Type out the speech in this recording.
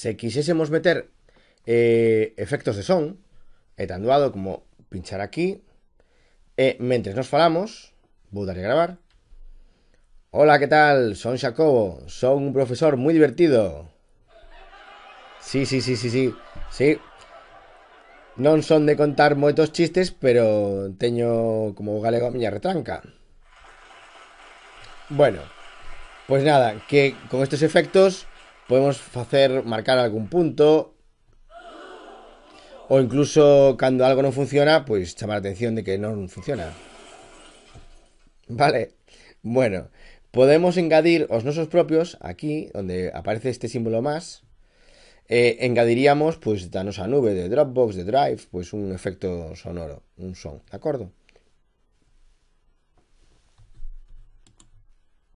se quixésemos meter eh, efectos de son, e tan doado como pinchar aquí, e mentres nos falamos, vou dar a gravar. Hola, que tal? Son Xacobo, son un profesor moi divertido. Sí, sí, sí, sí, sí, sí. Non son de contar moitos chistes, pero teño como galego a miña retranca. Bueno, pois pues nada, que con estes efectos podemos hacer marcar algún punto o incluso cuando algo no funciona, pues, llamar la atención de que no funciona. Vale. Bueno, podemos engadir os nuestros propios aquí donde aparece este símbolo más. Eh, engadiríamos, pues, danos a nube de Dropbox, de Drive, pues, un efecto sonoro, un son, de acuerdo?